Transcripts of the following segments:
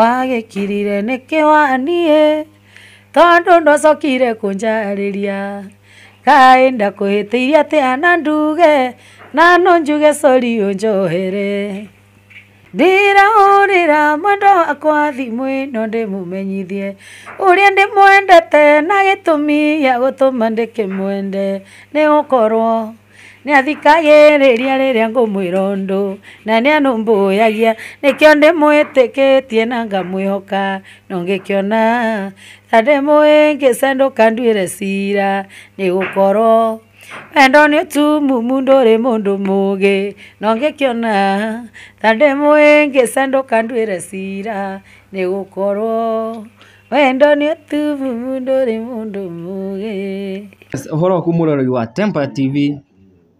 wagĩkirire nĩkĩ waniĩ tondũ ndwacokire kũnjarĩria kaĩ ndakũhĩtĩirie atĩa na nduge na no njuge cori ũnjohere ndirahũrĩra mwendwa wakwa thimũ ĩno ndĩmũmenyithie ũrĩa ndĩmwendete na gĩtũmi gĩa gũtũma ndĩkĩmwende nĩ gũkorwo nä athikagä rä ria rä rä a ngå mwä na nä anåmbå yagia nä kä o ndä mwä tä kä tie na ngamwä hoka no ngä kä ona ta ndä mwä ngä cendå re cira nä gå korwo wendo nä å tumumu ndå rä må ndå må gä no ngä kä ona ta ndä mwä ngä ka nduä re cira nä gå wendo å tumumu ndå rä må ndå må horo waku må wa Tempa TV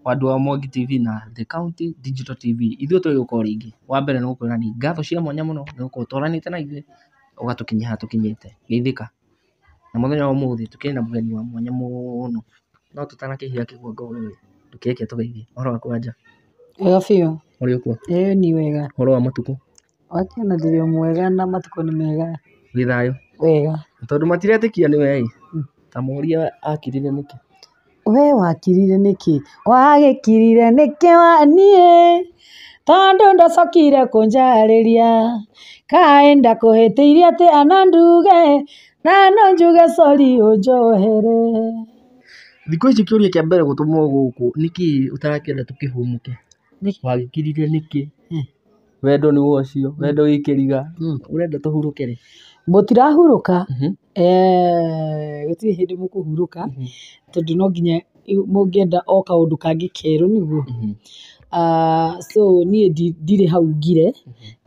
wandũ a Mwangi TV na The County Digital TV ithuĩ o rĩngĩ wa mbere nĩ gũkwĩra nĩ ngatho cia mwanya mũno nĩ gũkorwo ũtwaranĩte na ithuĩ ũgatũkinyia harĩa tũkinyĩte geithĩka na mũthenya wa ũmũthĩ tũkĩrĩ na mũgeni wa mwanya mũno no tũtanakĩhĩa kĩgongo rĩ ndũkĩreke tũgeithie ũhoro waku Wanja? wega biũ ũrĩ o kuo? ĩĩ ni wega ũhoro wa matukũ wakĩona ndĩrĩ o mwega na matukũ nĩ mega wĩ thayũ wega tondũ matiretĩkia nĩwe ĩ hmm. ta mũria akirire nĩkĩ we wakirire niki wagikirire niki waniĩ tondũ ndacokire kũnjarĩria kaĩ ndakũhĩtĩirie atĩ ana nduge na no njuge cori ũnjohere thikũ ici kĩũria kĩa mbere gũtũmwo guku niki ũtarakĩenda tukihumuke wagĩkirire nĩkĩ hmm. wendo nĩwe ũcio wendo wĩ kĩriga hmm. ũrenda tũhurũke mutirahurũka mm-hmm. eh, gũtirĩ hĩndĩ mũkũhurũka mm-hmm. tondũ no nginya mũngĩenda o kaũndũ kangĩ kerũ nĩguo mm-hmm. ah, so niĩ ndirĩ hau ngire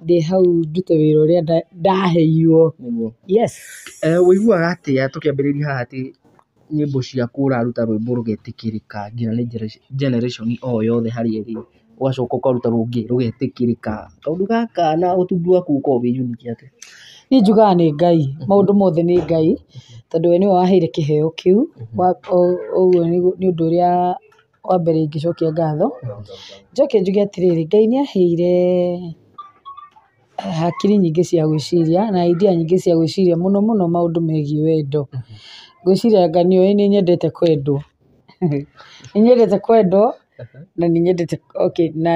ndĩ hau ndute wĩra ũrĩa ndaheirwo. Yes. Eh, ũiguaga atĩa tũkĩambĩrĩria haha atĩ nyĩmbo ciaku ũraruta rwĩmbo rũgetĩkĩrĩka nginya nĩ generation o yothe harĩa ĩrĩ, ũgacoka ũkaruta rũngĩ rũgetĩkĩrĩka, kaũndũ gaka na ũtungi waku ũkoragwo wĩ unique atĩa? Niĩ njugaga nĩ Ngai, maũndũ mothe nĩ Ngai, tondũ we nĩwe waheire kĩheo kĩu, mhmm. ũguo nĩ ũndũ ũrĩa wa mbere ingĩcokia ngatho. Njoke njuge atĩrĩrĩ, Ngai aheire eh, hakiri nyingĩ cia gwĩciria na idea nyingĩ cia gwĩciria mũno mũno maũndũ megiĩ wendo. Mhmm. Ngwĩciria anga nĩoĩ nyendete kwendwo, nyendete kwendwo na nĩnyendete okay na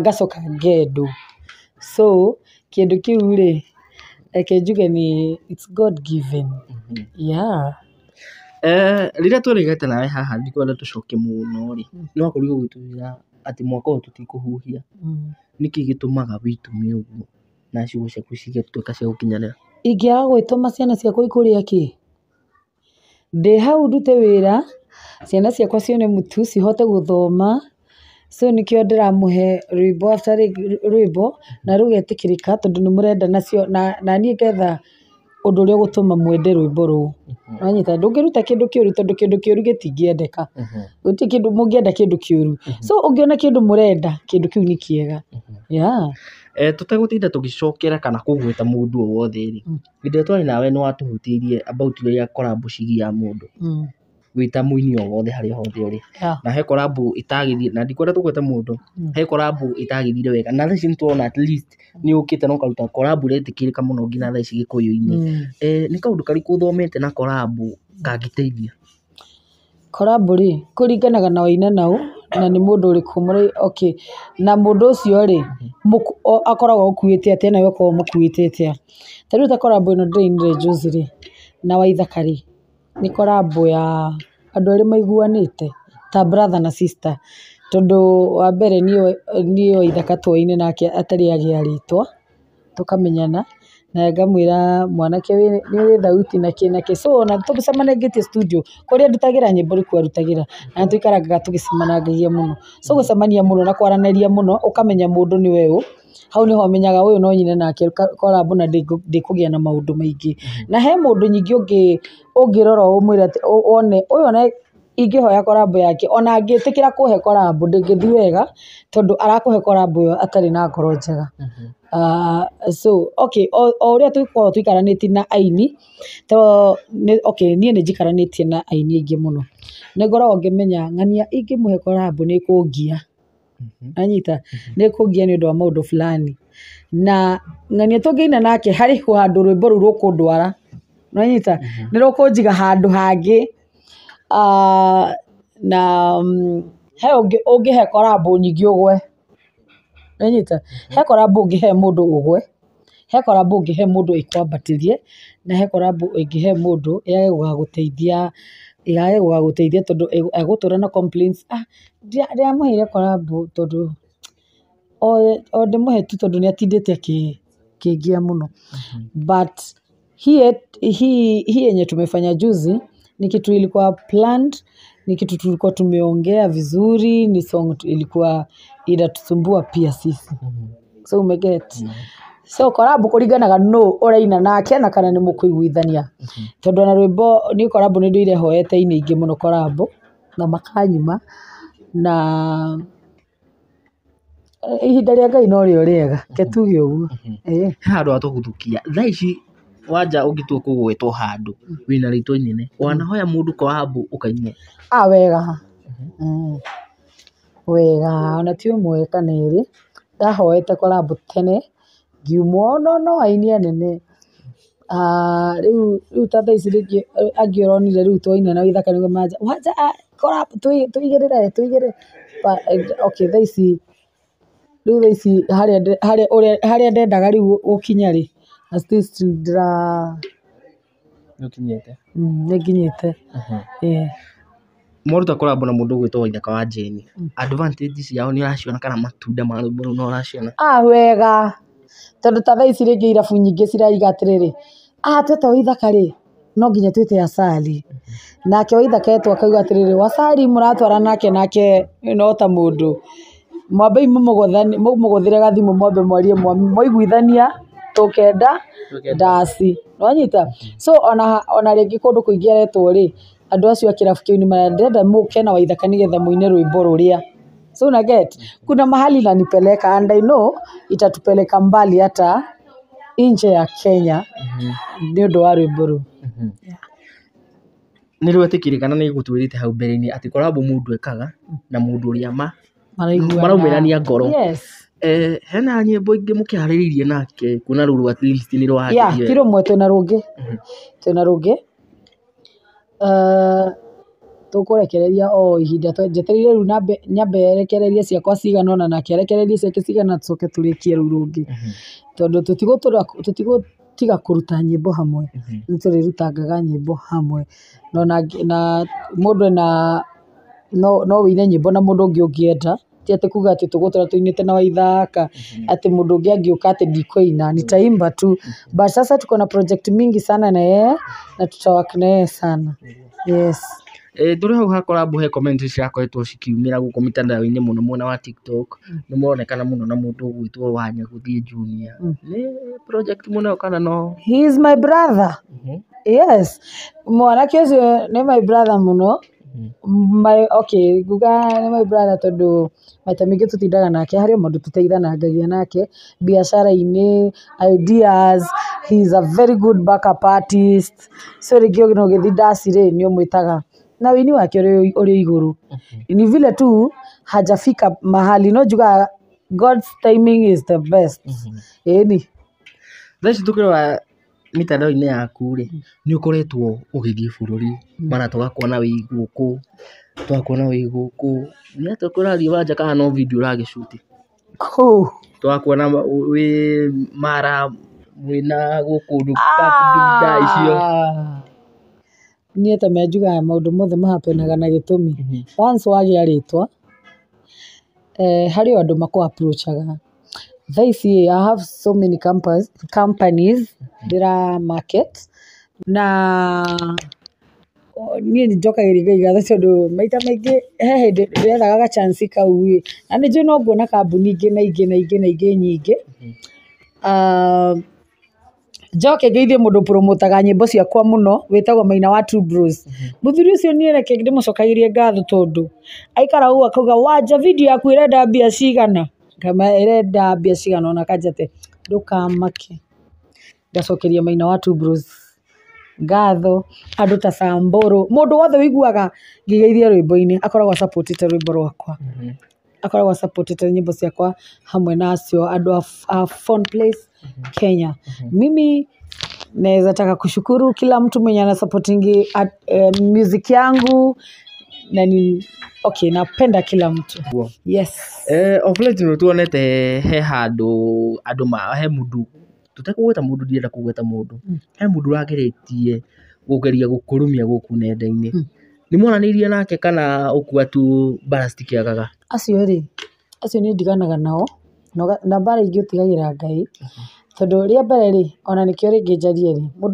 ngacoka ngendwo. So kindu kiu ri eke njuge ni it's God given, mm-hmm. yeah. Eh, rĩrĩa tũrĩgĩte nawe haha ndikwenda tũcoke mũno rĩ, mm. no wakorirwo ra atä mwaka ũyũ tũtikũhuhia, mm. nĩkĩ gĩtũmaga wĩtũme ũguo na ciugo ciaku ka cia gũkinyanĩra? Ingĩaga gwĩtũma ciana ciakwa a kä ndä hau ndute ra ciana ciakwa cione tu cihote thoma so nĩkĩo ndiramuhe rwimbo after rwimbo na tondu ni murenda nacio na niĩ ngetha undu ũrĩa gutuma mwende rwimbo ru nĩ mm-hmm. nyita ndungiruta kindu kiuru tondu kindu kiuru gitingiendeka uti mm-hmm. kindu mungienda kindu kiuru mm-hmm. so ũngĩona kĩndũ mũrenda kĩndũ kĩu kiega ya e eh, tutagutinda tũgĩcokera kana kugweta mundu o wothe rĩ, mm. hĩndĩ ĩrĩa nawe ni watuhutirie about ya collab cigĩaga mũndũ mm wĩ ta mũini o wothe harĩa hothe ũrĩ na he collab itagĩthire na ndikwenda tũgwete mũndũ mm. he collab itagĩthire wega na thaa ici nĩtũrona at least nĩ ũkĩte na ũkaruta collab ĩretĩkĩrĩka mũno nginya thaa ici gĩkũyũ-inĩ mm. eh, nĩ kaũndũ karĩkũ ũthomete na collab kangĩteithia collab rĩ kũringanaga na waina naũ na nĩ mũndũ ũrĩkũ mũrĩ okay na mũndũ ũcio rĩ akoragwo akuĩte atĩa nawe ũkoragwo mũkuĩte atĩa ta rĩu ta collab ĩno ndĩrainire juzi rĩ na waithaka rĩ nĩ collab ya andũ arĩa maiguanĩte ta brother na sister, tondũ wa mbere niĩ oĩ ithaka tũyaine nake atarĩ agĩa rĩtwa, tũkamenyana na ngamwira mwanake ni thauti na so na kĩ so ona tũgĩcemanĩtie studio kũrĩa ndutagira nyĩmbo rĩu arutagira na nĩtũikaraga tũgĩcemanangagia muno so gũcemania muno na kwaranĩria muno ukamenya mundu ni weu hau nĩho menyaga ũyũ no nyine nake collab na ndĩkũgĩa na maundu maingi na he mũndũ ningĩ ũngĩrora umwira ati one ũyũ ona ingĩhoya collab yake ona angĩtĩkĩra kũhe collab ndĩngĩthiĩ wega tondũ arakũhe collab ĩyo atarĩ na ngoro njega Uh, so okay o ũrĩa tũkoragwo tũikaranĩtie na aini to okay niĩ nĩ na aini aingĩ mũno nĩ ngoragwo ngĩmenya ng'ania ingĩmũhe collab nĩ kũngia mhm. anyita mhm. nĩ kũngia nĩ ũndũ wa maũndũ fulani na ng'ania tũngĩina nake harĩ handũ rwĩmbo rũu rũkũndwara nanyita nĩ rũkũnjiga handũ hangĩ na he ũngĩ hekora mbũ nyingĩ ũgwe nĩũnyite hekora mbũ ũngĩhe mũndũ ũgwe, hekora mbũ ũngĩhe mũndũ ĩkwambatĩrie, na hekora mbũ ĩngĩhe mũndũ yage gũgagũteithia yage gũgagũteithia tondũ egũtũra na complaints ndĩramũheire kora mbũ tondũ o ndĩmũhe tu tondũ nĩatindĩte akĩngia mũno but hii yenye e tumefanya juzi ni kitu ilikuwa planned, ni kitu tulikuwa tumeongea vizuri, ni song ilikuwa inatusumbua pia sisi. So umeget. Mm. So korabo kuringanaga no uraina nake na kana ni mukuiguithania. Mm-hmm. Tondu na rwimbo ni korabo ni nduire hoete ini ingi muno korabo na makanyima na ihinda rĩa ngai no rĩo rĩega ke tuge ũguo handå ha tå gå thå thaa ici wanja ũngĩtua kũgwĩtwo handũ wĩna rĩtwa inene wanahoya mundu kwa ambu ũkaimwo ah wega mm-hmm. wega ona ti ũmwe kana erĩ ndahoete kwa labu tene ngiumwo no no aini anene ah, riu ta thaa ici rĩngĩ angĩ ũronire rĩu twaina na ithaka nĩguo manja wanja ah, kwa rambu tũigĩrĩre tũigĩrĩre okay thaa ici rĩu thaa ici harĩa ũrĩa harĩa ndendaga riu gukinya ri hasi sitira nĩũkinyĩte mm, nĩnginyĩte uh-huh. eh. mwaruta collab na mũndũ ũgwĩtwo Waithaka wa Jane mm. advantage ciao nĩũraciona kana matunda ma rwĩmbo rũu nĩũraciona ah wega tondũ ta thaa ici irabu nyingĩ ciraiga atĩrĩrĩ ah tweta Waithaka rĩ no nginya twĩte Asali mm-hmm. nake Waithaka etwo akauga atĩrĩrĩ Asali mũratwara nake nake no ta mũndũ mwambei mũmũgũthĩre gathimũ mwambe mwarie mwaiguithania tukenda ndasi nwanyita so ona ona rĩngĩ kũndũ kũingĩ aretwo rä andå acio a kĩrabu kĩu nĩmarenda mũke na waithaka nĩgetha mũine rwĩmbo rũrĩa so una get kuna mahali nipeleka and i know itatupeleka mbali hata nje ya kenya å mm-hmm. ndå wa rwĩmbo rũu nĩ twä rä te hau mbere-inĩ atĩ korabo ndå ekaga na mũndũ ũrĩa ma maraumĩrania ngoro Eh, hena nyimbo ingä må kä harä rä irie nake kuona rå rwa nä rwa ti rå mwe twäna rå ngä mm-hmm. twäna rå ngä eh, tå kå rekereria o ihinda njetereire rä u nyambe erekererie ciakwa cigana ona nake arekererie ciake cigana tåcoke tå rä kie rä u rå ngä mm-hmm. tondå tå tigå tiga kå ruta nyimbo hamwe mm-hmm. nä tå rä rutangaga nyimbo hamwe na må ndå ena no wä ine nyimbo na må ndå å ngä å ngä enda ti ati kuga ati tũgũtũra tuinite na Waithaka mm-hmm. ati mundu ngi angiuka ati ndikũina ni mm-hmm. taimba tu mm-hmm. but sasa tuko na project mingi sana na yeye na tutawork na yeye sana yes tũrĩ hau ha collab he comment guko cikiumĩra gũkũ mitandaoinĩ mũno mwena wa TikTok mm. nĩ mũronekana mũno na mũndũ ũgwĩtwo Wanyegũthie Junior mm. nĩ project mũnene kana no he is my brother yes mwanake ũcio nĩ my brother mũno my nguga nĩ my brother tondũ maita maingĩ tũtindaga nake harĩ o maũndũ tũteithanangagia nake biacara-inĩ ideas he is a very good backup artist so rĩngĩ taga ũgĩthiĩ ndaci rĩ nĩ ũmwĩtaga na ũini wake ũrĩ igũrũ ni vile tu hajafika mahali no njugaga God's timing is the best ĩni mm-hmm. thaici tũkĩrora mĩtandao inĩ yaku rĩ, nĩ ũkoretwo ũgĩthiĩ bũrũri, hmm. mara tũgakuona wĩ gũkũ, tũgakuona wĩ gũkũ, nĩ atĩa kũrathiĩ wanja kana no bindiũ ũragĩcuti? tũgakuona wĩ Mara, mwĩna gũkũ Ndunda ah! icio. Niĩ ta me njugaga maũndũ mothe mahapenaga na gĩtũmi. Hmm. Once wagĩa rĩtwa, eh, harĩ o andũ makũ approach aga. Vaisi, I have so many campus, companies, there are markets. Na niä nä njokaga rä ngaigatha tondå maita maingä he hä ndä ndethaga gachansi kau ä na nä njå no nguona kambuni ingä na ingä na ingä na ingä nyingä ah, njoke ngeithie må ndå promotaga nyä mbo ciakwa må no wätagwo maina wa må thuri å cio niä reke ndä må cokagä rie ngatho tondå aikara u akauga wanja video yaku ä renda mbia cigana kama ĩrenda mbia cigana ũna kanja atĩ ndũkamake. Ngacokeria Maina wa Tubrose ngatho, andũ ta Samburu, mũndũ wothe ũiguaga ngĩgeithia rwĩmbo-inĩ akoragwo acapotete rwĩmbo rwakwa, mm-hmm. akoragwo acapotete nyĩmbo ciakwa hamwe na acio andũ a Fonplace mm-hmm. Kenya. Mm-hmm. Mimi naweza taka kushukuru kila mtu mwenye ana supporting eh, music yangu na ni okay napenda kila mtu wow. yes eh of late no tuonete he handu andu ma he mundu tutekugweta mudu ndirenda kugweta mundu mm. he mudu urageretie gukeria gukurumia guku nendaini mm. ni mwana ni nake kana ukua tu mbara citikiagaga acio ri acio ni ndiganaga nao mm-hmm. na bara ingä utigagira ngai tondu rä mbere ri ona nä kä o rä ngä njarie rä må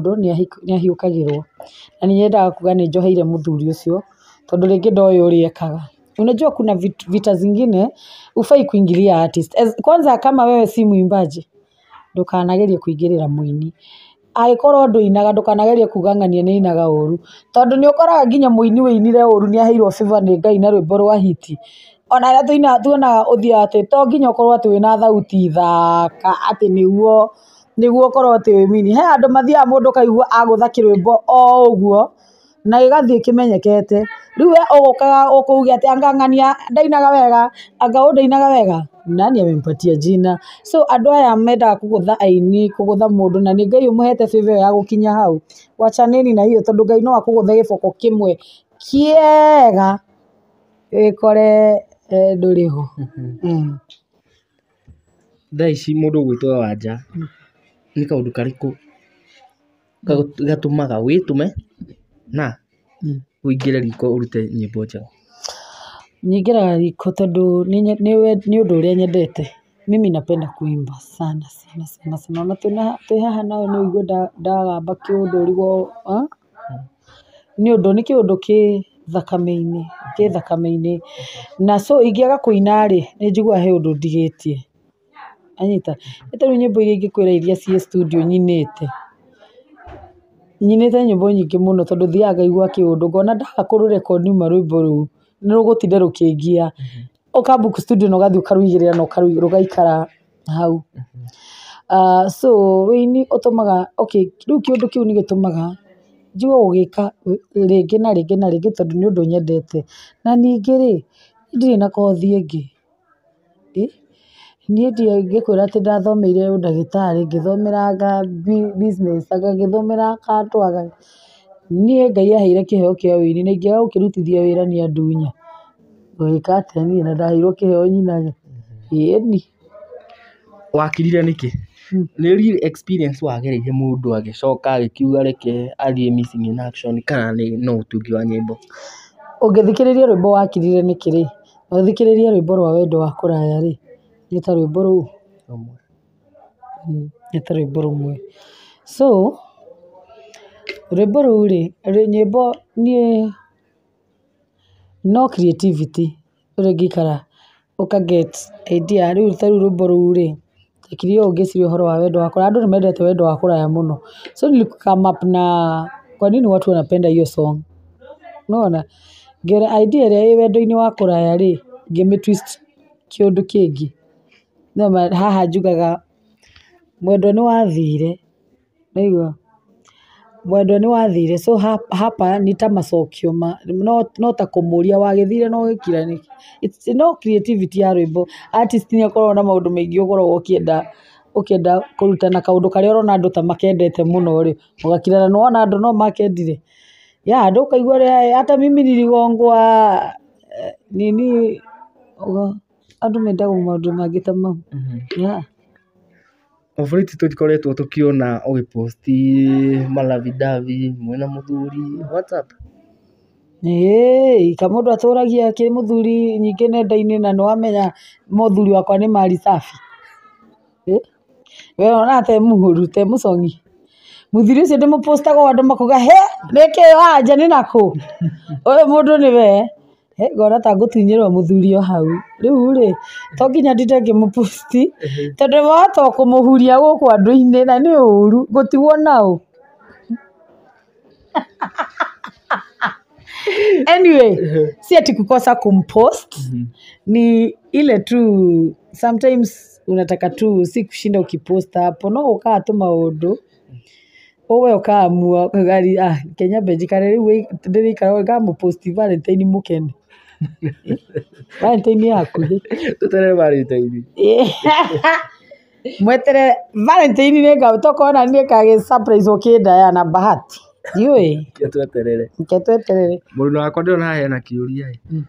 ndå nä ahiå kagä na ni nyendaga kuga nä njoheire må thuri tondå rä ngä ndoä å ekaga unajua kuna vita zingine ufai kuingilia artist As, kwanza kama wewe si mwimbaji ndukanagerie kuingirira muini angikorwo inaga ndukanagerie kuga ng'ania nä inaga uru tondu ni ukoraga nginya muini weinire uru ni aheirwo fiva ni ngai na rwimbo rwa hiti ona rä a tuina tuonaga å thia atä to nginya å korwo atä wä na thauti thaka atä nä guo nä guo å korwo atä wä mini he andå mathiaga må ndå kaigua agå tha rwä mbo o å guo na ä gathiä kä menyekete rä u kgaatä nanania ndainaga wega angaå ndainaga wega nania minaandå aya mendaga kå gå tha ain kå gå th må ndå na nnai å må heteya gå kinya hau ann nahio tondå ai noakå gå the gä boko kä mwe käega ä kore e, ndå rä hothaa mm-hmm. mm. ici må ndå gwä tw wanja nä kaundukaräkå gatumaga wä tåme na hmm. re riko ũrute nyĩmbo njega? Nyingĩraga riko tondũ nĩ ũndũ ũrĩa nyendete. Mimi napenda kuimba sana sana sana sana tuna twĩ haha nawe no undu rigo kĩũndũri ni undu ni ki undu ki thakameini thakame thakameini na so kuina ri ni nĩnjiguaga he undu ndigĩtie, anyita etu nyimbo rĩu nyĩmbo iria ingĩkwĩra iria ciĩ studio nyinĩte nyinite nyimbo nyingi muno tondu thiaga igwa kiundu ngona ndaga kuru record ni maru mburu ni rugutinde rukingia uka mm-hmm. book studio no gathi ukarugirira no karugaikara hau mm-hmm. ah so we ni otomaga okay ru kiundu kiu ni gitumaga jiwa ugika ringi na ringi na ringi tondu ni undu nyendete na ningi ri ndire na kothi engi Niĩ ndingĩkwĩra atĩ ndathomeire ũndagĩtarĩ, ngĩthomera business, ngĩthomera kandwa, niĩ Ngai aheire kĩheo kĩa ũini, na ingĩaga gũkĩrutithia wĩra nĩ andunya. Ngũgĩka atĩa niĩ na ndaheirwo kĩheo nyina ĩĩni. Wakirire nĩkĩ? Hmm. Nĩ real experience wagereire mũndũ agĩcoka agĩkiuga reke athiĩ missing in action kana no ũtungi wa nyĩmbo? Ũngĩthikĩrĩria rwĩmbo wakirire nĩkĩ-rĩ, na ũthikĩrĩrie rwĩmbo rwa wendo wa kũraya-rĩ, ಇತರ ಇಬ್ಬರು ಇತರ ಇಬ್ಬರು so rwĩmbo rũu rĩ nyĩmbo niĩ no creativity ũrĩa ingĩikara ũka get idea rĩu ta rĩu rwĩmbo rũu rĩ ndekire ũũ ngĩciria ũhoro wa wendo wa kũraya andũ nĩmendete wendo wa kũraya mũno so nili come up na kwa nini watu wanapenda hiyo song unaona ngĩona idea ĩrĩa ĩ wendo-inĩ wa kũraya rĩ ngĩmĩ twist kĩũndũ kĩngĩ no haha njugaga mwendwa nĩ wathire naigua mwendwa nĩ wathire so hapa ni ta macokio ma no ta kũmũria wagĩthire na ũgĩkira nĩkĩ no creativity ya rwĩmbo artist nĩ akoragwo na maũndũ maingĩ ũkoragwo ũkĩenda ũkĩenda kũruta na kaũndũ karĩa ũrona andũ ta makendete mũno rĩ ũgakira na wona andũ no makendire yeah andũ kaigua hata mimi niligongoa eh, nini andũ mendagwo maũndũ mangĩ ta mau mhm. oborĩti tũtikoretwo tũkĩona mwena må thuri mũthuri whatsapp ĩĩ kamũndũ atũragia kĩ mũthuri nyingĩ nenda-inĩ na nĩwamenya mũthuri wakwa nä mari safi we ona te mũhũru te mũcong'i mũthuri ũcio ndĩmũpostaga o andũ makauga hĩ nakå å yå må ndå nä we ngona ta ngũtunyĩrwo mũthuri o hau riu ri to nginya ndinde ngĩmũbusti tondũ wahota kũmũhuria gũkũ andũ-inĩ na nĩ ũru ngũtigwo naũ anyway si ati kukosa kumpost mhm. ni ile tu sometimes unataka tu si kushinda ukiposta hapo no ukaa tu maundu uwe ukaamua gari ah kenya benjikare riu ndirikara ngamũposti valentine mukene valentine hakuhĩ tũtere valentine mwetere valentine nĩ ngau tokona nĩ kagĩ surprise ũkĩndaya na bahati ndiũĩ ke tweterere ke tweterere mũruna wakwa ndĩrona hena kĩũria hmm.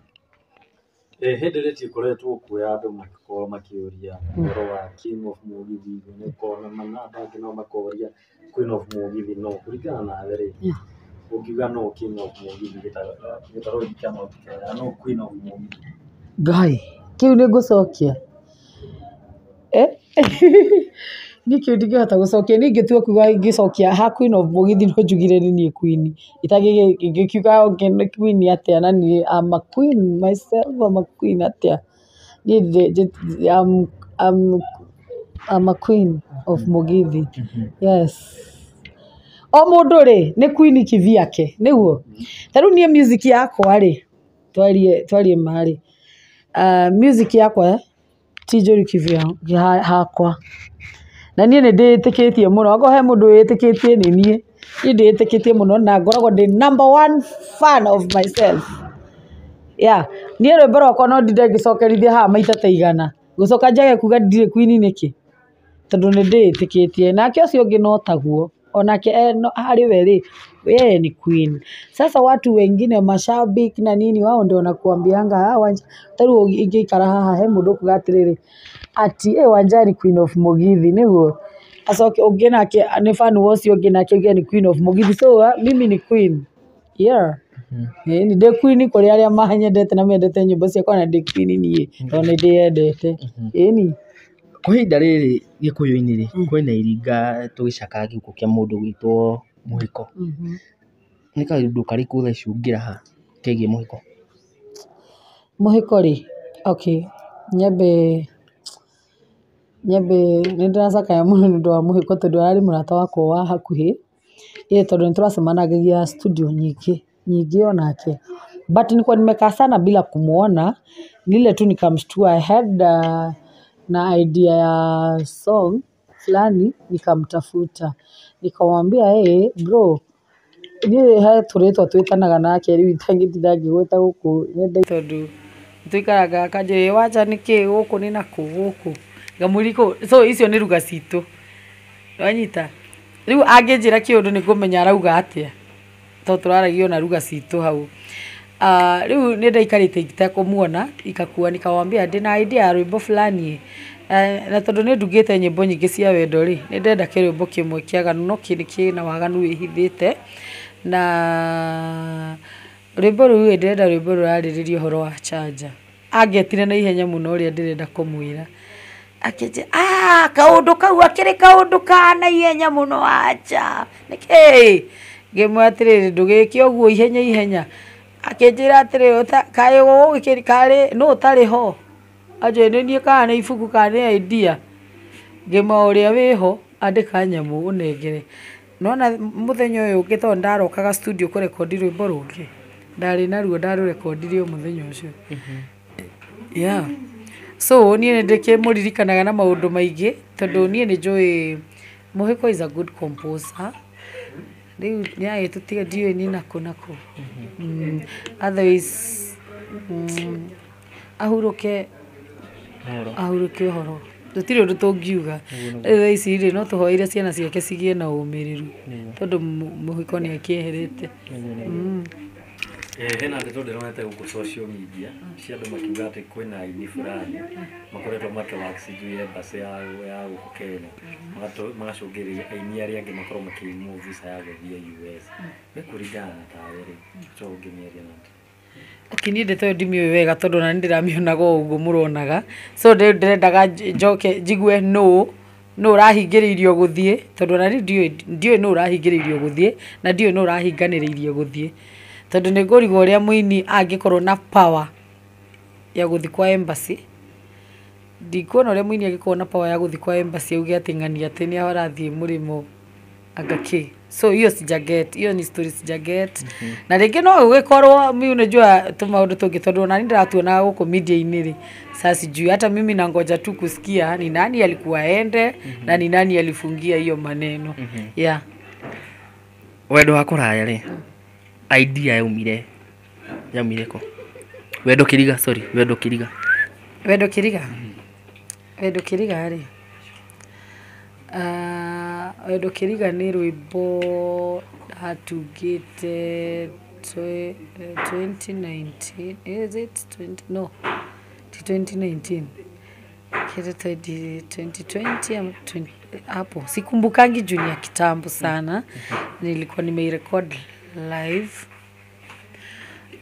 ĩ hĩndĩ ĩrĩa cikoretwo kuoya andũ makorwo makĩũria ũhoro wa king of mũgithi nĩ ũkona manandangĩ no makoria queen of mũgithi no kũringana nawe rĩ hmm ũngiuga nũ king of mũgithi gĩtarũri kĩa Mount Kenya nũ queen of mũgithi ngai kĩu nĩ ngũcokia niĩ kĩu ndingĩhota gũcokia niĩ ingĩtua kuga ingĩcokia ha queen of mũgithi no njugire nĩ niĩ queen itagĩkiuga queen atĩa na niĩ am a queen myself am a queen atĩa niĩ am, am, I'm a queen of Mugithi. Mm-hmm. Yes. o mundu ri ni queen kivyake niguo mm. taru nie music yakwa ri twarie twarie mari uh, music yakwa eh, ti njuru kivya hakwa na niä nä ndä tä kä tie må no ngorwo he må ndå wä tä kä tie nä na ngoragwo ndä number one fan of myself ya niä rwä mbo rwakwa no ndinde ngä cokerithia haha maita ta igana gå coka njage kuga ndirä kuini nä kä tondå nä ndä tä kä tie nake cio å no taguo onake eh, no, aliwe ri yeye ni queen. Sasa watu wengine mashabiki na nini, wao ndio wanakuambianga hawa ah, taru ingiikara haha he mundu kuga atiriri ati eh, wanja ni queen of Mugithi niguo acoke ũngĩ nake nĩ fan wosi ũngĩ ke uge ni queen of mogithi so ha, ah, mimi ni queen yeah Mm -hmm. ni de kuini kå rä arĩa manyendete na mendete nyä mbo ciakwa na de kuini niä mm-hmm. tondå nä ndä yendete mm-hmm. ĩni kwa ihinda rĩrĩ gĩkũyũ-inĩ rĩ mm. kwĩna iringa tũgĩcakaga gĩkuũ kĩa mũndũ ũgwĩtwo mũhĩko mm-hmm. nĩ kaũndũ karĩkũ thaa ici ũngĩra ha kegiĩ mũhĩko mũhĩko rĩ okay nyambe nyambe nĩ ndĩracakaya mũno nĩ ũndũ wa mũhĩko tondũ ararĩ mũrata wakwa wa hakuhĩ ĩĩ tondũ nĩ tũracemanagia studio nyingĩ nyingĩ onake but nilikuwa nimekaa sana bila kumuona nile tu nikamshtua I had uh, na idea ya song fulani nikamtafuta nikamwambia hey, bro niä he tå rä twa twä tanaga nake rä u itangä ngä ta gå kå tondå twäkaraga kanjä wanja nä kä gå kå nä nakå gå kå ngamwä kå so icio nä ruga citå wanyita rä u angä njä ra kä å ndå nä ngå menya arauga atä a to tå raragio ona ruga citå hau Ah, rä u nä ndaikarä te itekå muona ikakua nä kawambia ndä na idea ya rwä mbo fulani eh, na tondå nä ndungä te nyä mbo nyingä cia wendo wendorä nä ndenda kä rwä mbo kä mwe kä aganu no kä kä na waganu wä hithä te na rwä mbo rä u ä ndä renda rwä mbo rå horo wa chanja angetire na ihenya må no å rä a ndä renda kå mwä ra akä ah, kaå ndå kau akä rä kaå ndå ka na ihenya må no anja nä kä ngä mwe atä rä rä ndå gä kä ihenya ihenya akinjira atiri kai wo wikiri kare no tari ho aje ni ni ka ni ifuku ka ni idea ngima uria wiho andika nyamu unengere no na muthenyo uyu ngitho ndarokaga studio ku record ri mbo rungi ndari na ruo ndaru record ri muthenyo ucio mm-hmm. yeah so ni ni deke muririkanaga na maundu maingi tondu ni ni joi muhiko is a good composer riu nyaä tå tiga ndiå ni nakå nakå mm. mm, ahurå ke ahurå ke å horo tũtirĩ ũndũ tũngiuga rĩu thaa ici rĩ no tũhoire ciana ciake cigĩe na ũmĩrĩru tondũ mũhiko nĩ akĩeherete Eh, hena ndeto ndĩronete gũkũ social media cia andũ makiuga atĩ kwĩna aini fulani makoretwo makĩwaxijue mbasi ya gũkũ Kenya magacũngĩrĩria aini arĩa angĩ makorwo makĩimwo visa ya gũthiĩ US nĩ kũringana na tawe rĩ co ũngĩmĩaria na Okay, niĩ ndeto ĩyo ndimĩũĩ wega tondũ ona nĩ ndĩramĩonaga o ũguo mũronaga so ndĩrendaga njoke njigue nũũ nũ ũrahingĩrĩirio gũthiĩ tondũ ona niĩ ndiũĩ nũ ũrahingĩrĩirio gũthiĩ na ndiũĩ nũ ũrahinganĩrĩirio gũthiĩ tondu ni ngå rigwo å rä a na power ya guthi kwa embassy ndikuona å rä a må na power ya guthi kwa embassy auge atä ng'ani atä nä arathiä må rä mo angakĩ so hiyo sijaget hiyo ni story sijaget mm -hmm. na rĩngĩ no ũgĩkorwo mi unajua tu maũndũ tũngĩ tondũ ona nĩndĩratuona gũkũ media-inĩ rĩ sasa sijui hata mimi nangoja tu kusikia ni nani alikuwa ende mm -hmm. na ni nani alifungia hiyo maneno mm -hmm. yeah wendo wa kũraya ri mm -hmm idea yaumire yaumire ko wendo kiriga sorry wendo kiriga wendo kiriga wendo kiriga rĩ uh, wendo kĩriga nĩ rwĩmbo ndatungĩte 2019 eh, is it 20 no ti 2019 hapo sikumbukangi juu ni ya kitambo sana nilikuwa nimeirekodi live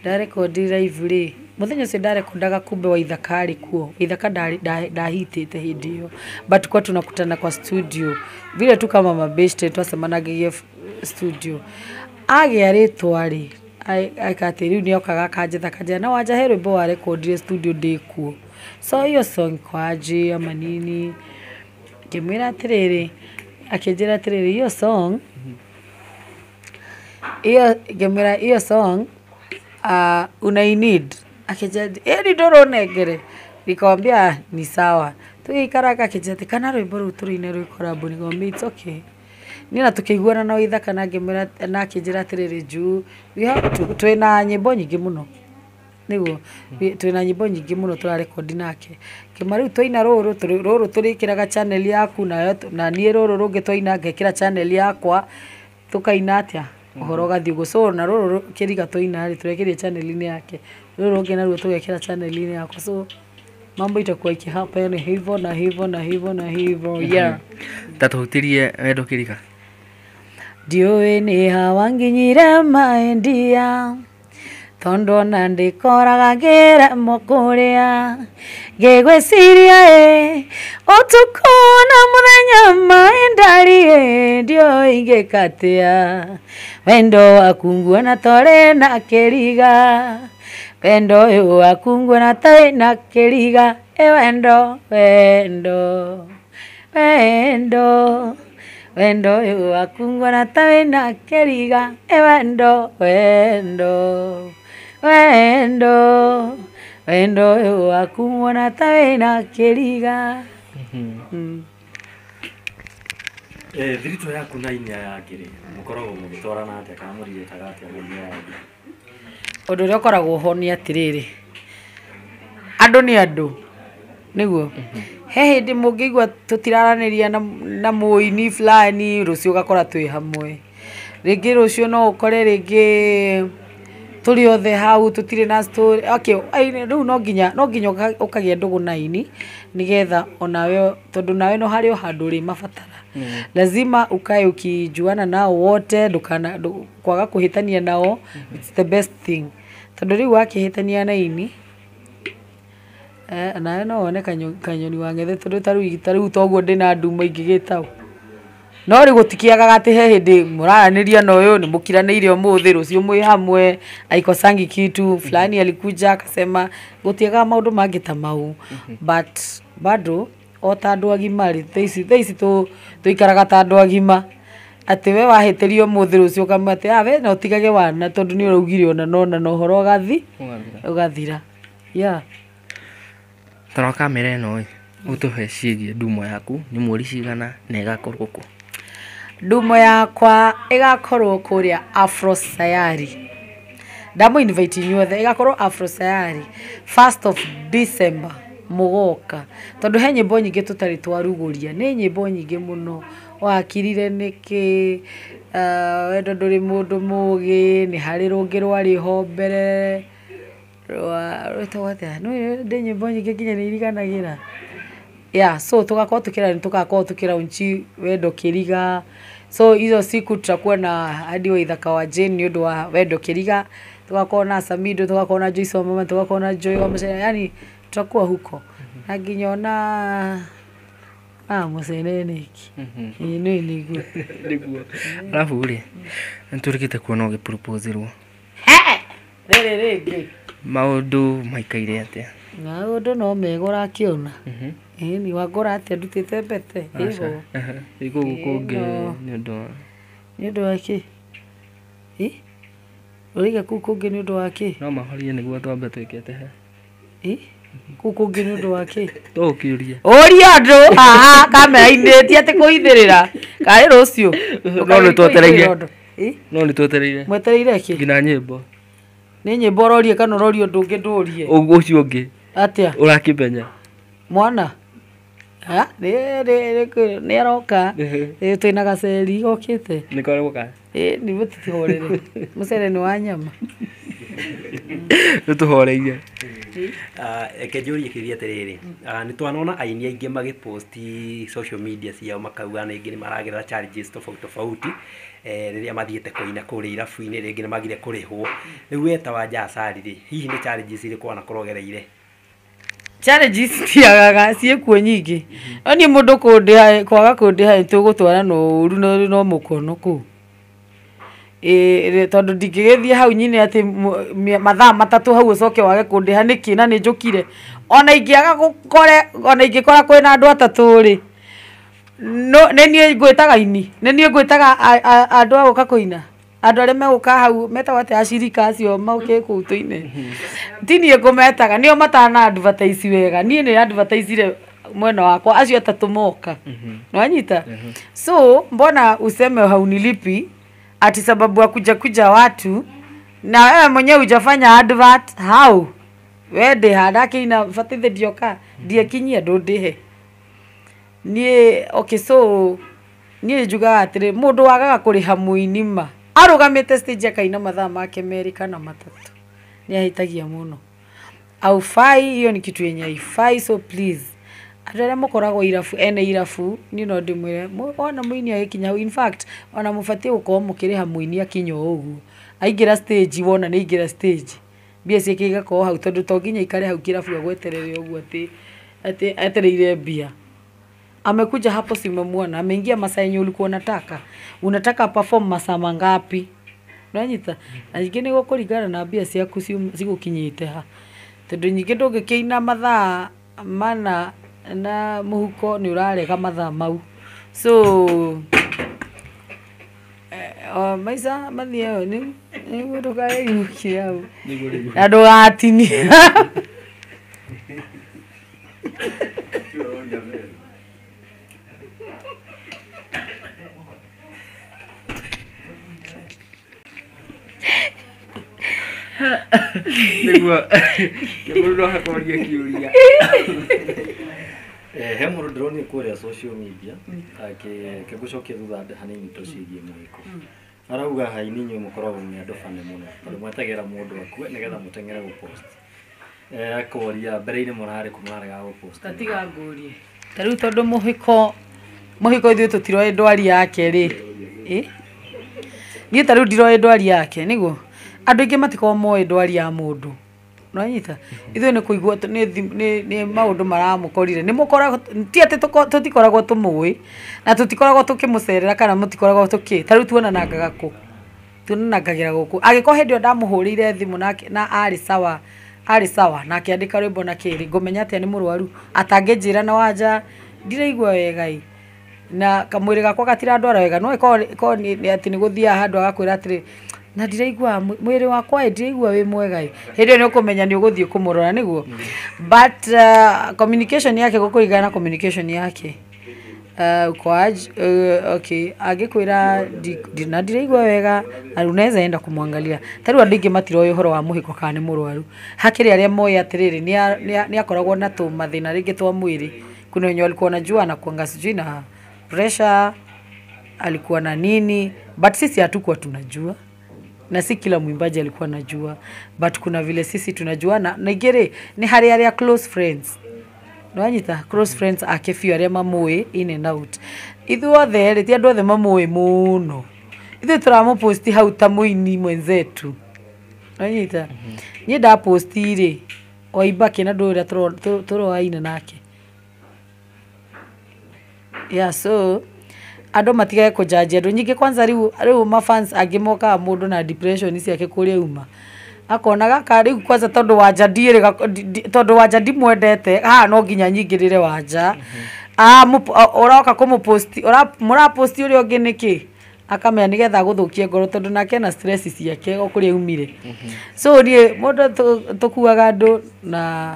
ndarekondi live rĩ mũthenya ũcio ndarekondaga kumbe wa ithaka arĩ kuo ithaka ndahitĩte hĩndĩ ĩyo but kwa tunakutana kwa studio vile tu kama mabeshte twasemanagia studio agĩa rĩtwa rĩ aikatĩ rĩu nĩokaga akanjetha kanjĩra na wanjahe rwĩmbo warekondire studio ndĩ kuo so iyo song kwaji ama nini ngĩmwĩra atĩrĩrĩ akĩnjĩra atĩrĩrĩ hiyo song iyo ngimwira iyo song uh, ah, unaineed akijati ĩni ndũrũnengere nikambia ni sawa tugĩikaraga akijati kana rwĩmbo rũu tũrũine rwĩ korabo nĩgombia it's okay niĩ na tũkĩiguana na ithaka na ngĩmwĩra na to atĩrĩrĩ juu twĩna nyĩmbo nyingĩ mũno nĩguo twĩna nyĩmbo nyingĩ mũno tũrarekondi nake ngĩma rĩu twaina rũrũ rũrũ tũrĩkĩraga channel yaku nayo na niĩ rũrũ rũngĩ twaina ngekĩra channel yakwa tũkaina atĩa uhoro gathiä gå so na rå rå kä riga tå ina rä tå rekä rie inä yake rå rå ngä naruo tå gekä ra inä yako so mambo itakuwa ikihapa yani hivyo na hivyo na hivyo na hivyo yeah tatuhutirie wendo kirika ndiå nä ha wanginyire maendia tondu ona ndikoraga ngiremwo kuria ngigwiciria i e, utuku na muthenya mai ndari ndioi ngikatia wendo waku na tori na kiriga wendo uyu waku nguona tai na kiriga i e, wendo wendo wendo wendo uyu waku nguona tai na kiriga i e, wendo wendo wendo wendo ũyũ waku muona ta wĩna kĩriga mm-hmm. eh, thiritũ yaku na ini ya ngiri mũkoragwo mũgĩtwarana atĩa kana mũrigĩtaga atĩa na inya ya ngiri ũndũ ũrĩa ũkoragwo ho nĩ atĩrĩrĩ andũ nĩ andũ nĩguo mm-hmm. he hĩndĩ mũngĩigua tũtiraranĩria na mũini fulani rũciũ gakora twĩ hamwe rĩngĩ rũciũ no ũkore rĩngĩ turi othe hau tutire na story okay riu no ginya no nginya ukagia ndugu naini nigetha onawe tondu nawe no hari handu ri mabatara mm. lazima ukae ukijuana nao wote ndukana kwaga kuhitania nao mm -hmm. it's the best thing tondu riu wakihitania naini eh, nawe no wone kanyoni wang'ethe tondu taru igitaru toguo ndina ndumo ingigitau no rä gũtikiagaga atä he hĩndĩ mũraranĩria na ũyũ nĩ mũkiranĩire ũmũthĩ rũciũ mwĩ hamwe aikosang'i kitu fulani alikuja akasema gũtiagaga maũndũ mangĩ ta mau but bado o ta andũ agimarĩ thaa ici tũikaraga ta andũ agima atĩ we wahĩtĩrio mũthĩ rũciũ ũkamwĩra atĩ awe ah, na ũtigage wana tondũ nĩ ũraugire ona nona na ũhoro ũgathi ũgathira yeah tara kamera ĩno ĩ ũtũhe ciĩgiĩ ndumo yaku nĩ mweri cigana na ĩgakorwo kũ ndumo yakwa igakorwo kuria afro sayari ndamu invite inyuothe igakorwo afro sayari first of december mugoka tondu he nyimbo nyingi tutari twaruguria ni nyimbo nyingi muno wakirire niki uh, wendo uh, nduri mundu mugi ni hari rungi rwari ho mbere rwa rwitagwo atia ndi nyimbo nyingi nginya ni iriganagira yeah so tukakorwo tukira tukakorwo tukilaunchi wendo kiriga so hizo siku tutakuwa na hadi wa ithaka wa Jane nĩ ũndũ wa wendo kiriga tukakorwo na Samido tukakorwo na Joyce Wamama tukakorwo na Joy wa Machene yani tutakuwa huko mm-hmm. na nginya na Ah, muceneniki mm-hmm. ĩĩ nĩ nĩguo nĩguo arabu rĩ nĩ tũrĩkĩte kuona ũgĩproposerwo rĩrĩ rĩngĩ maudu maikaire atĩa maudu no kiona ũrakĩona mm-hmm ĩni wangora atĩa ndutĩte mbete ĩho ĩgũgũkũnge nĩũndũ wa nĩũndũ wa kĩ ĩ ũraiga kũu kũngĩ nĩũndũ wa kĩ no mahorie nĩguo twambe twĩke tehe ĩ kũu kũngĩ nĩũndũ wa kĩ to ũkĩũrie ũria andũ haha kamera-inĩ ti atĩ kũhithĩrĩra kaĩ rũciũ no nĩtwetereire no twetereire mwetereire kĩ nginya nyĩmbo nĩ nyĩmbo rorie kana ũroria ũndũ ũngĩ ndũrie ũcio ũngĩ atĩa ũrakĩmenya mwana nä aroka twä na gaceri gokä te nä eh, må tithorere cere nä wa nyama nä tå horeirie eh, ah, reke njå rie kä ria atä rä ah, rä nä twanona aini aingä magä social ciao makauga rä ngä nä maragerera challenges tofauti tofauti rä eh, rä a mathiä te kå ina kå rä irabu-inä rä ngä nä magire kå rä hwo rä u weta wa njacari rä hihi nä challenges kwana kå rogereire challenges tiagaga ciä kuo nyingä mm-hmm. no niä må ndå kå ndä kwaga kå ndä haä tå gå twara na å ru no må kono kå u tondå ndingä gä thiä hau nyinä atä mathaa matatå hau å coke wage kå ndä ha nä kä na nä njå kire ona ingä aga gå kore ona ingä kora kwä na andå atatå rä nä niä ngwä taga ini nä niä ngwä taga andå agå ka kå ina andå arä a megåka hau metagwo atä acirika acio maukä kå u tå inä tiniä ngå metaga nä o matana advertise wega niä nä advertiseire mwena wakwa acio atatå moka mhm. nwanyita mhm. so mbona useme haunilipi ati sababu ya kuja kuja watu na wewe mwenyewe ujafanya advert how we ndä handake ina batithe ndioka mhm. ndiakinyia ndå ndähe niä okay so niä njugaga atä rä må ndå wagaga kå rä ha må inima arugamite stage akaina mathaa make meri kana matatu ni ahitagia muno aufai hiyo ni kitu yenye haifai so please andå arä a makoragwo irabu ene irabu ni no ndä mwä re ona må ini agä kinya in fact ona må batiä gå korwo må kä rä ha må ini akinya å guo aingä ra stage wona nä aingä ra stage mbia ciake igakorwo hau tondå to nginya ikare hau kä rabu agweterere å guo atä etereire mbia amekuja hapo, si ameingia masaa yenye ulikuwa unataka unataka perform masaa mangapi? Unanyita na nyingine gũkũringana na mbia ciaku cigũkinyĩte ha, tondũ nyingĩ ndũngĩkĩina mathaa mana na mũhuko nĩ ũrarega mathaa mau so eh, o maica mathiä yo nä guo ndå kagägiåkä au na ndå gatinia nĩguo mũndũ no akorie kĩũria eh, he mũndũ ndĩronire kũrĩa social media ngĩgũcokia thutha hanini tũciĩgiĩ mũgĩko hmm. arauga haini inyuĩ mũkoragwo nĩ andå bane må no mũno tondũ mwetagĩra mũndũ akue nĩgetha mũteng'ere gũpost eh, akoria mbere-inĩ mũrarĩ kũ mũraregaga gũpost tatiga ngũrie ta rĩu hä ko mũhĩko tå tũtiroĩ ndwari yake rä niä ta u ndiroä ndwari yake nä guo andå aingä matikoragwo moä ndwari ya må ndå nanyita ithuä nä kå igua nä maå ndå maramå korire ti atä tå tikoragwo tå må ä na tå tikoragwo tå kä må cerera kana må tikoragwo tå kä tarä u tuonanangaga kå tuonanangagä ra gå kå agä korwo hä ndä ä yo ndamå hå rä ire thimå na arä sawa arä sawa na andä ka rwä mbo na kä rä ngå menya atä a nä må rwaru atangä njä ra na wanja ndiraigua wegai na kamwĩrĩ gakwa gatira gatiradwara wega no ĩkorwo ni ati ni guthia handu agakwira ati na ndiraigua mwĩrĩ wakwa ĩ ndiraigua wĩ mwega ĩ hĩndĩ ni ukumenya ni uguthie kumurora niguo but uh, communication yake gũkũringana igana communication yake uh, kwa uh, okay di, na ndiraigua wega unaweza enda kumwangalia tarĩu andũ matiro yo horo wa mũhiko kana nĩ mũrwaru hakĩrĩ arĩa moĩ atĩrĩrĩ ni akoragwo na tũmathĩna ringi twa mwiri kuna wenye walikuwa wanajua anakuanga sijui na pressure, alikuwa na nini, but sisi hatukuwa tunajua na si kila mwimbaji alikuwa najua, but kuna vile sisi tunajua na naigere ni hari ya close friends nwanyita close friends ake biũ arĩa mamũĩ in and out ithuĩ the rĩ ti andũ othe mamũĩ mũno ithuĩ tũramũposti hau ta mũini mwenzetu nwanyita mhm. niĩ ndaposti rĩ oibake na ndũ ũrĩa aina nake yeah so andå matigage kå njanji andå nyingä kwanza rä u mafans angä mokaga må ndå na depression ciake kå rä uma akona gaka rä u kwanza tondå wanja ndiä tondå wanja ndimwendete haha no nginya nyingä rä re wanja å mm-hmm. ah, roka kå må raposti å rä a å ngä nä kä akamea nä getha gå thå kie ngoro tondå nake mm-hmm. na ciake okå kå rä aumire so niä må ndå tå kuaga andå na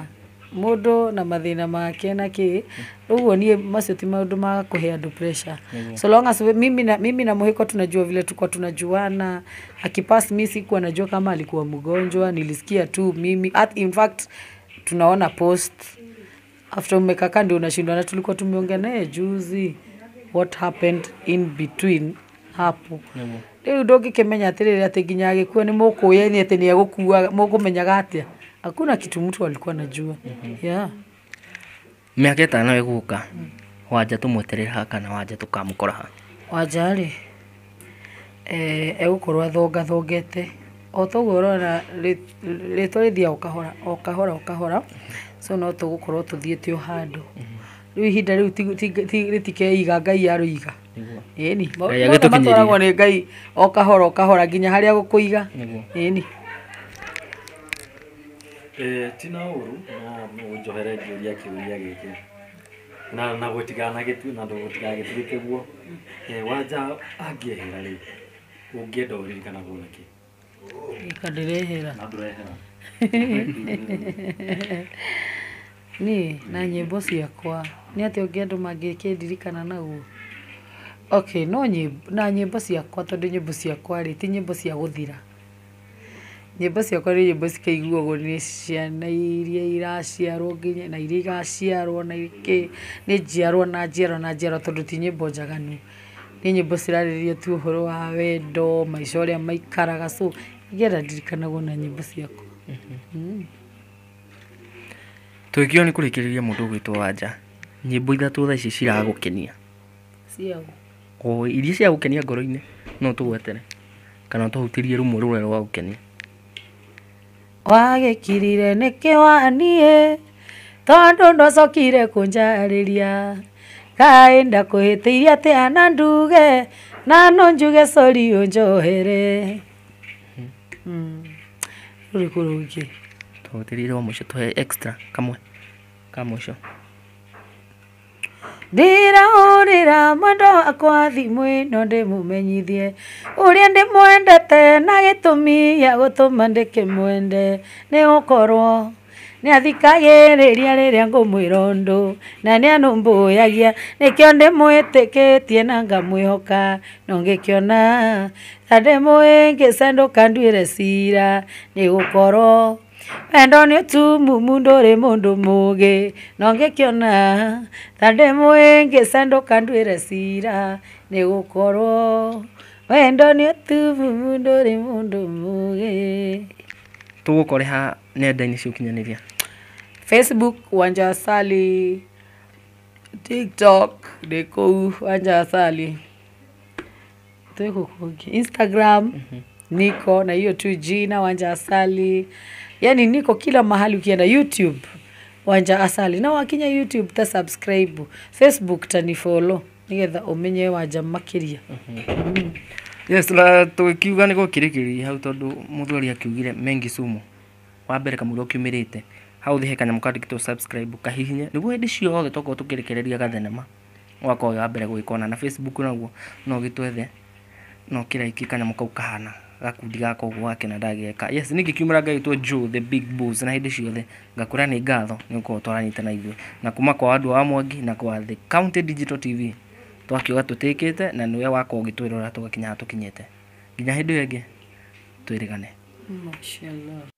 mundu na mathina make na ki uguo ni macio ti maundu ma kuhe andu pressure so long as we, mimi na, mimi na muhiko tunajua vile tuko tunajuana akipass mi sikuwa najua kama alikuwa mgonjwa nilisikia tu mimi at in fact tunaona post after umekaka ndio unashindwa na tulikuwa tumeongea naye juzi what happened in between hapo rä u ndå ngä kä menya atä rä rä atä nginya agä kua nä må kå yeni atä nä egå kua må kå menyaga atä hakuna kitu mtu alikuwa anajua mm -hmm. yeah. miaka itano iguka mm. waja tumweterera ha kana kamå tukamukora ha waja rĩ eh, egũkorwo athonga thongete o toguo ũrona rĩtwa rĩthiaga o kahora o kahora o kahora mhm. so no tũgũkorwo tũthiĩte o mhm. rä u ihinda rĩu rĩtikeiga ngai arũiga ĩni matwaragwo nä ngai o kahora o kahora nginya harĩa gũkũiga ĩni ti no uru no unjohere ngĩũria kĩũria gĩkĩ na na gũtiganagĩtu na gũtigagĩtuĩke guo wanja angĩehera rĩ ũngĩenda ũririkana gwona kĩ ika ndĩrehera na ndũrehera niĩ na nyĩmbo ciakwa nĩ atĩ ũngĩ andũ mangĩkĩndirikana naguo okay no na nyĩmbo ciakwa tondũ nyĩmbo ciakwa rĩ ti nyĩmbo cia gũthira nyĩmbo ciakwa ni nyĩmbo cikaiguagwo nĩ ciana iria iraciarwo nginya na iria igaciarwo na kĩ ni njiarwa na njiarwa na njiarwa tondũ ti nyĩmbo njaganu ni nyĩmbo cirarĩrĩria tu ũhoro wa wendo maica ũrĩa maikaraga so ingĩenda ndirikanagwo na nyĩmbo ciakwa mm-hmm. tũngĩona nĩ kũrĩkĩrĩria mũndũ ũgwĩtwo wanja nyĩmbo ithatũ tha ici ciragũkenia iria cia ngoro ini no tũgwetere kana ũtũhutirie rũmwe rũrĩa rwa gũkenia wagäkirire nä kä waniä tondå ndwacokire kå njarä kaä ndakå hä tä irie atä ana nduge na no njuge sori å njohere rå rä kå rå ingä kamwe ka rä ndirahurira mwendwa wakwa å rä a ndä mwendete na gä tå tå gå gå ma ndä kä mwende nä korwo gĩtũmi gĩa gũtũma ndĩkĩmwende rä gũkorwo nĩathikagĩrĩria rĩrĩa ngũmwĩra ũndũ na nä nä anå kä o ndä mwä tä kä tie na ngamwä ngamwĩhoka no ona ta ndä mwä ngä ndĩmũĩ ngĩcendũka re cira nä gå korwo wendo nä å tumumu ndå rä må ndå må gä na ngä kä ona ta ndä mwä ngä candå ka nduä re cira nä gå korwo wendo nä å tumumu ndå rä må ndå må gä tå gå koreha nenda-inä cia å kinyanä ria facebook wanja sali tiktok ndä kå u wanja sali twä gå kå ngä instagram mhm. niko na iyo tg na wanja sali yani niko kila mahali ukienda youtube wanja asali na wakinya youtube ta subscribe facebook ta ni follow nigetha umenye wanja makiria mm-hmm. yes la to kiuga gå kä hau tondu muthuri akiugire mengi sumu wa mbere kamå rä a å kä mä rä hau thä he kanyamå kandä kahihinya nä guo hä ndä ciothe tokorwo tå kä gathenema wakoyo wa mbere gwĩkona na facebook naguo no gitwethe no kĩraiki kanyamũ kau kahana gakundi gako gwake na ndagĩka yes nĩ ngĩkiumĩra ngaitwo Joe the big boss na hĩndĩ ciothe ngakũra ni ngatho nĩ gũkorwo twaranyita na ithuĩ na kuma kwa andå wa Mwangi na kwa the County Digital TV kä te na nĩwe wakorwo ũgĩtwĩrora tũgakinya kinyä te nginya hĩndĩ ĩyo ĩngĩ twĩrĩgane Mashallah.